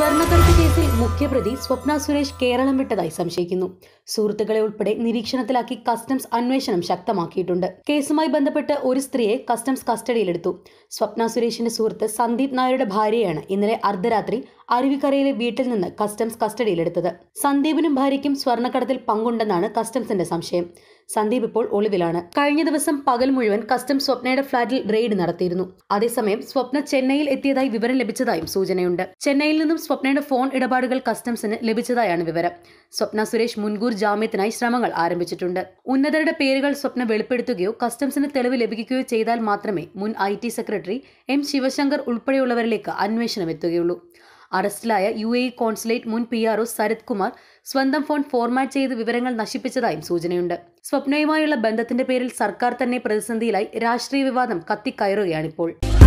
സ്വർണ്ണക്കടത്ത് കേസിൽ മുഖ്യപ്രതി സ്വപ്ന സുരേഷ് കേരളം വിട്ടതായി സംശയിക്കുന്നു സുഹൃത്തുക്കളെ ഉൾപ്പെടെ നിരീക്ഷണത്തിലാക്കി കസ്റ്റംസ് അന്വേഷണം ശക്തമാക്കിയിട്ടുണ്ട് കേസുമായി ബന്ധപ്പെട്ട് ഒരു സ്ത്രീയെ കസ്റ്റംസ് കസ്റ്റഡിയിലെടുത്തു സ്വപ്ന സുരേഷിന്റെ സുഹൃത്ത് സന്ദീപ് നായരുടെ ഭാര്യയാണ് ഇന്നലെ അർദ്ധരാത്രി അരുവിക്കരയിലെ വീട്ടിൽ നിന്ന് കസ്റ്റംസ് കസ്റ്റഡിയിലെടുത്തത് സന്ദീപിനും ഭാര്യയ്ക്കും സ്വർണ്ണക്കടത്തിൽ പങ്കുണ്ടെന്നാണ് കസ്റ്റംസിന്റെ സംശയം സന്ദീപ് ഇപ്പോൾ ഒളിവിലാണ് കഴിഞ്ഞ ദിവസം പകൽ മുഴുവൻ കസ്റ്റംസ് സ്വപ്നയുടെ ഫ്ളാറ്റിൽ റെയ്ഡ് നടത്തിയിരുന്നു അതേസമയം സ്വപ്ന ചെന്നൈയിൽ എത്തിയതായി വിവരം ലഭിച്ചതായും സൂചനയുണ്ട് ചെന്നൈയിൽ നിന്നും സ്വപ്നയുടെ ഫോൺ ഇടപാടുകൾ കസ്റ്റംസിന് ലഭിച്ചതായാണ് വിവരം സ്വപ്ന സുരേഷ് മുൻകൂർ ജാമ്യത്തിനായി ശ്രമങ്ങൾ ആരംഭിച്ചിട്ടുണ്ട് ഉന്നതരുടെ പേരുകൾ സ്വപ്ന വെളിപ്പെടുത്തുകയോ കസ്റ്റംസിന് തെളിവ് ലഭിക്കുകയോ ചെയ്താൽ മാത്രമേ മുൻ I T secretary M Sivasankar ഉൾപ്പെടെയുള്ളവരിലേക്ക് അന്വേഷണം എത്തുകയുള്ളൂ അറസ്റ്റിലായ യു എ കോൺസുലേറ്റ് മുൻ P R O Sarath Kumar സ്വന്തം ഫോൺ ഫോർമാറ്റ് ചെയ്ത് വിവരങ്ങൾ നശിപ്പിച്ചതായും സൂചനയുണ്ട് സ്വപ്നയുമായുള്ള ബന്ധത്തിന്റെ പേരിൽ സർക്കാർ തന്നെ പ്രതിസന്ധിയിലായി രാഷ്ട്രീയ വിവാദം കത്തിക്കയറുകയാണിപ്പോൾ